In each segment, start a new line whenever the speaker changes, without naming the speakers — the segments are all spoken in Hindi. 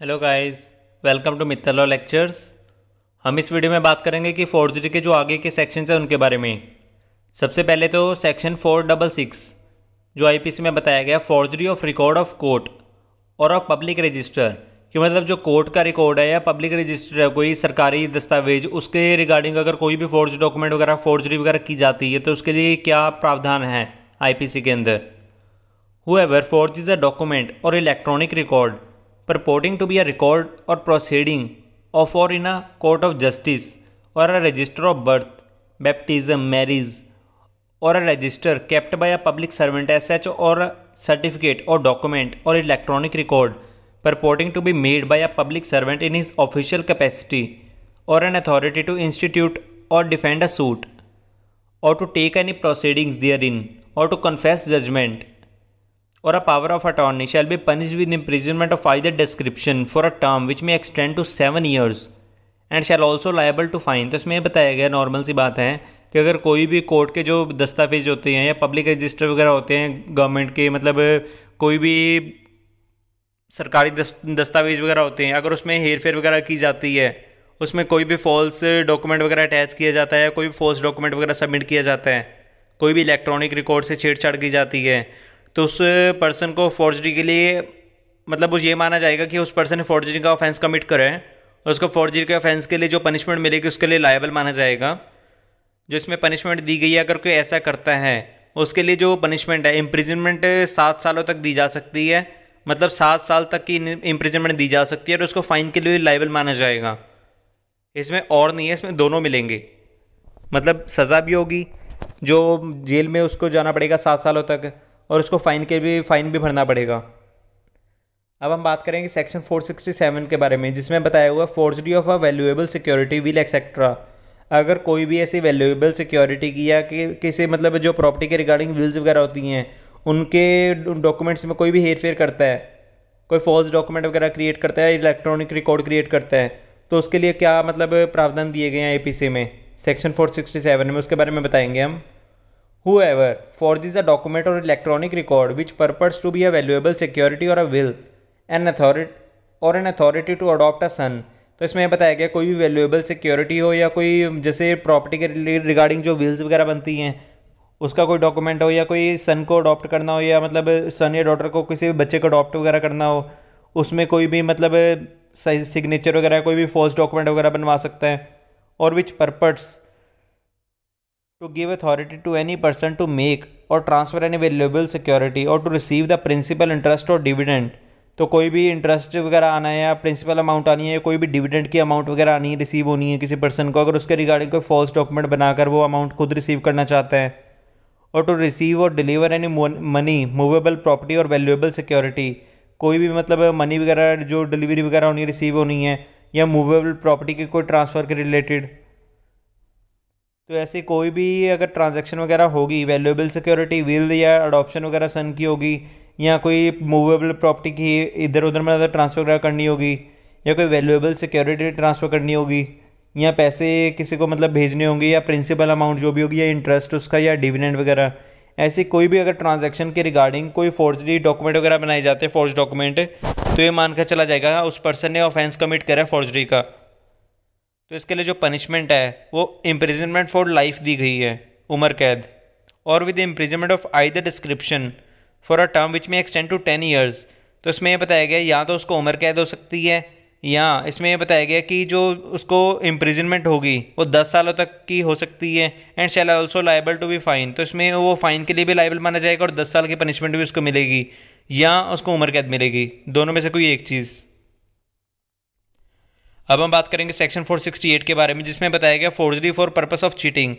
hello guys welcome to Mittal lectures हम इस वीडियो में बात करेंगे कि फोर के जो आगे के सेक्शंस हैं उनके बारे में सबसे पहले तो सेक्शन फोर डबल सिक्स जो आईपीसी में बताया गया forgery of record of court और ऑफ पब्लिक रजिस्टर कि मतलब जो कोर्ट का रिकॉर्ड है या पब्लिक रजिस्टर है कोई सरकारी दस्तावेज उसके रिगार्डिंग अगर कोई भी फोर्ज डॉक्यूमेंट वगैरह फोर्जरी वगैरह की जाती है तो उसके लिए क्या प्रावधान है आईपीसी के अंदर whoever forge is a document और electronic record purporting to be a record or proceeding of or in a court of justice or a register of birth, baptism, marriage, or a register kept by a public servant as such or a certificate or document or electronic record purporting to be made by a public servant in his official capacity or an authority to institute or defend a suit or to take any proceedings therein or to confess judgment और a power of attorney shall be punish with imprisonment of either description for a term which may extend to seven years and shall also liable to fine तो इसमें बताया गया नॉर्मल सी बात है कि अगर कोई भी कोर्ट के जो दस्तावेज होते हैं या पब्लिक रजिस्टर वगैरह होते हैं गवर्नमेंट के मतलब कोई भी सरकारी दस्तावेज वगैरह होते हैं अगर उसमें हेर फेर वगैरह की जाती है उसमें कोई भी फॉल्स डॉक्यूमेंट वगैरह अटैच किया जाता है कोई भी फॉल्स डॉक्यूमेंट वगैरह सबमिट किया जाता है कोई भी इलेक्ट्रॉनिक रिकॉर्ड से छेड़छाड़ की जाती है तो उस पर्सन को फॉर्जरी के लिए मतलब उस ये माना जाएगा कि उस पर्सन ने फॉर्जरी का ऑफेंस कमिट करा है और उसको फॉर्जरी के ऑफेंस के लिए जो पनिशमेंट मिलेगी उसके लिए लायबल माना जाएगा जो इसमें पनिशमेंट दी गई है अगर कोई ऐसा करता है उसके लिए जो पनिशमेंट है इम्प्रिजनमेंट सात सालों तक दी जा सकती है मतलब सात साल तक की इम्प्रिजनमेंट दी जा सकती है और उसको फ़ाइन के लिए लाइबल माना जाएगा इसमें और नहीं है इसमें दोनों मिलेंगे मतलब सज़ा भी होगी जो जेल में उसको जाना पड़ेगा सात सालों तक और उसको फ़ाइन के भी फ़ाइन भी भरना पड़ेगा अब हम बात करेंगे सेक्शन 467 के बारे में जिसमें बताया हुआ forgery of a valuable security will etcetera अगर कोई भी ऐसी वैल्यूएबल सिक्योरिटी की या कि, किसी मतलब जो प्रॉपर्टी के रिगार्डिंग विल्स वगैरह होती हैं उनके डॉक्यूमेंट्स में कोई भी हेर फेर करता है कोई फॉल्स डॉक्यूमेंट वगैरह क्रिएट करता है इलेक्ट्रॉनिक रिकॉर्ड क्रिएट करता है तो उसके लिए क्या मतलब प्रावधान दिए गए हैं ए में सेक्शन 467 में उसके बारे में बताएंगे हम Whoever forges a document or electronic record which purports to be a valuable security or a will, an authority or an authority to adopt a son तो इसमें बताया गया कोई भी वैल्यूएबल सिक्योरिटी हो या कोई जैसे प्रॉपर्टी के रिगार्डिंग जो विल्स वगैरह बनती हैं उसका कोई डॉक्यूमेंट हो या कोई सन को अडॉप्ट करना हो या मतलब सन या डॉटर को किसी भी बच्चे को अडॉप्ट वगैरह करना हो उसमें कोई भी मतलब सिग्नेचर वगैरह कोई भी फॉल्स डॉक्यूमेंट वगैरह बनवा सकता है और which purports to give authority to any person to make और ट्रांसफर एनी valuable सिक्योरिटी और to receive the principal interest और डिविडेंड तो कोई भी इंटरेस्ट वगैरह आना है या प्रिंसिपल अमाउंट आनी है या कोई भी डिविडेंड की अमाउंट वगैरह आनी है रिसीव होनी है किसी पर्सन को अगर उसके रिगार्डिंग कोई फॉल्स डॉक्यूमेंट बनाकर वो अमाउंट खुद रिसीव करना चाहते हैं और टू रिसीव और deliver any money movable property और वैल्यूएबल सिक्योरिटी कोई भी मतलब मनी वगैरह जो डिलीवरी वगैरह होनी रिसीव होनी है या मूवेबल प्रॉपर्टी की कोई ट्रांसफ़र के रिलेटेड तो ऐसे कोई भी अगर ट्रांजेक्शन वगैरह होगी वैल्यूएबल सिक्योरिटी विल या अडॉप्शन वगैरह सन की होगी या कोई मूवेबल प्रॉपर्टी की इधर उधर मतलब ट्रांसफ़र वगैरह करनी होगी या कोई वैल्यूएबल सिक्योरिटी ट्रांसफ़र करनी होगी या पैसे किसी को मतलब भेजने होंगे या प्रिंसिपल अमाउंट जो भी होगी या इंटरेस्ट उसका या डिविडेंड वगैरह ऐसी कोई भी अगर ट्रांजेक्शन के रिगार्डिंग कोई फोर्जरी डॉक्यूमेंट वगैरह बनाए जाते हैं फोर्ज डॉक्यूमेंट तो ये मानकर चला जाएगा उस पर्सन ने ऑफेंस कमिट करा है फॉर्जरी का तो इसके लिए जो पनिशमेंट है वो इम्प्रिजनमेंट फॉर लाइफ दी गई है उम्र कैद और with imprisonment of either description for a term which may extend to ten years तो इसमें यह बताया गया या तो उसको उम्र कैद हो सकती है या इसमें यह बताया गया कि जो उसको इम्प्रिजनमेंट होगी वो दस सालों तक की हो सकती है and shall also liable to be fine तो इसमें वो फाइन के लिए भी लाइबल माना जाएगा और दस साल की पनिशमेंट भी उसको मिलेगी या उसको उम्र कैद मिलेगी दोनों में से कोई एक चीज़ अब हम बात करेंगे सेक्शन 468 के बारे में जिसमें बताया गया forgery for purpose of cheating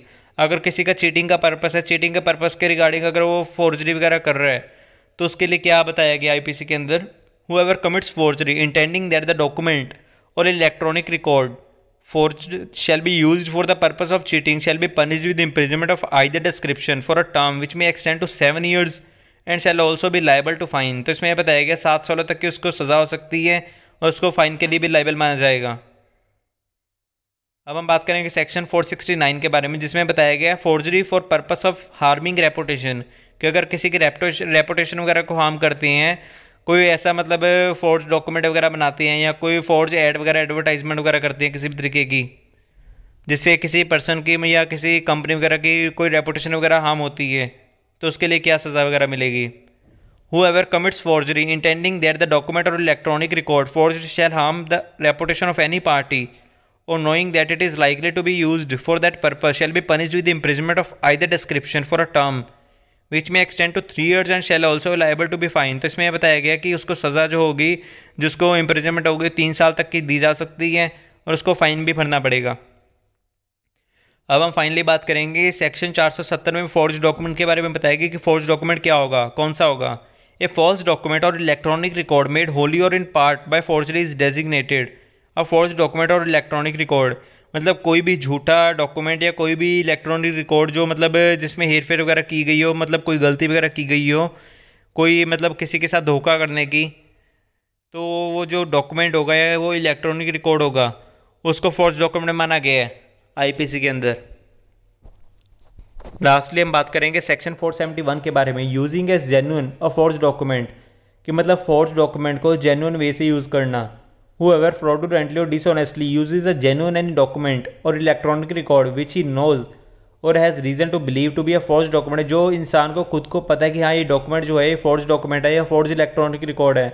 अगर किसी का चीटिंग का पर्पस है चीटिंग के पर्पस के रिगार्डिंग अगर वो फोर्जरी वगैरह कर रहा है तो उसके लिए क्या बताया गया आईपीसी के अंदर whoever commits forgery intending that the document और electronic record shall be use for the purpose of cheating shall be punish with imprisonment of either description for a term which may extend to seven years and shall also भी लाइबल टू फाइन तो इसमें यह बताया गया सात सालों तक की उसको सज़ा हो सकती है और उसको फाइन के लिए भी लाइबल माना जाएगा अब हम बात करेंगे सेक्शन 469 के बारे में जिसमें बताया गया forgery for purpose of harming reputation कि अगर किसी की रेपुटेशन वगैरह को हार्म करती हैं कोई ऐसा मतलब फोर्ज डॉक्यूमेंट वगैरह बनाते हैं या कोई फोर्ज एड वगैरह एडवर्टाइजमेंट वगैरह करते हैं किसी भी तरीके की जिससे किसी पर्सन की या किसी कंपनी वगैरह की कोई रेपुटेशन वगैरह हार्म होती है तो उसके लिए क्या सज़ा वगैरह मिलेगी Whoever commits forgery intending that the document or electronic record forged shall harm the reputation of any party or knowing that it is likely to be used for that purpose shall be punished with imprisonment of either description for a term which may extend to three and shall also be liable to be fined तो इसमें यह बताया गया कि उसको सज़ा जो होगी जिसको इम्प्रिजमेंट होगी तीन साल तक की दी जा सकती है और उसको फ़ाइन भी भरना पड़ेगा अब हम फाइनली बात करेंगे सेक्शन 470 में फोर्ज डॉक्यूमेंट के बारे में बताएगी कि फोर्ज डॉक्यूमेंट क्या होगा कौन सा होगा ए फॉल्स डॉक्यूमेंट और इलेक्ट्रॉनिक रिकॉर्ड मेड होली और in part by forgery is designated a false document और इलेक्ट्रॉनिक रिकॉर्ड मतलब कोई भी झूठा डॉक्यूमेंट या कोई भी इलेक्ट्रॉनिक रिकॉर्ड जो मतलब जिसमें हेरफेर वगैरह की गई हो मतलब कोई गलती वगैरह की गई हो कोई मतलब किसी के साथ धोखा करने की तो वो जो डॉक्यूमेंट होगा या वो इलेक्ट्रॉनिक रिकॉर्ड होगा उसको फॉर्ज डॉक्यूमेंट माना गया है आईपीसी के अंदर लास्टली हम बात करेंगे सेक्शन 471 के बारे में using as genuine a forge document कि मतलब फोर्ज डॉक्यूमेंट को जेन्यून वे से यूज़ करना हु एवर फ्रॉडुलेंटली और dishonestly use a genuine an document और electronic record which he knows और has reason to believe to be a forge document जो इंसान को खुद को पता है कि हाँ ये डॉक्यूमेंट जो है ये फोर्ज डॉक्यूमेंट है या फोर्ज इलेक्ट्रॉनिक रिकॉर्ड है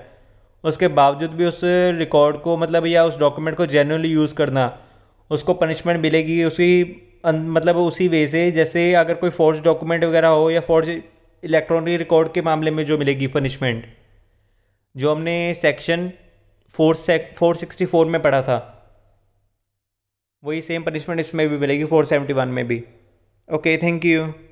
उसके बावजूद भी उस रिकॉर्ड को मतलब या उस डॉक्यूमेंट को जेन्यूनली यूज़ करना उसको पनिशमेंट मिलेगी उसकी मतलब उसी वे से जैसे अगर कोई फोर्ज डॉक्यूमेंट वगैरह हो या फॉर्ज इलेक्ट्रॉनिक रिकॉर्ड के मामले में जो मिलेगी पनिशमेंट जो हमने section four six four sixty four में पढ़ा था वही सेम पनिशमेंट इसमें भी मिलेगी फोर सेवेंटी वन में भी ओके थैंक यू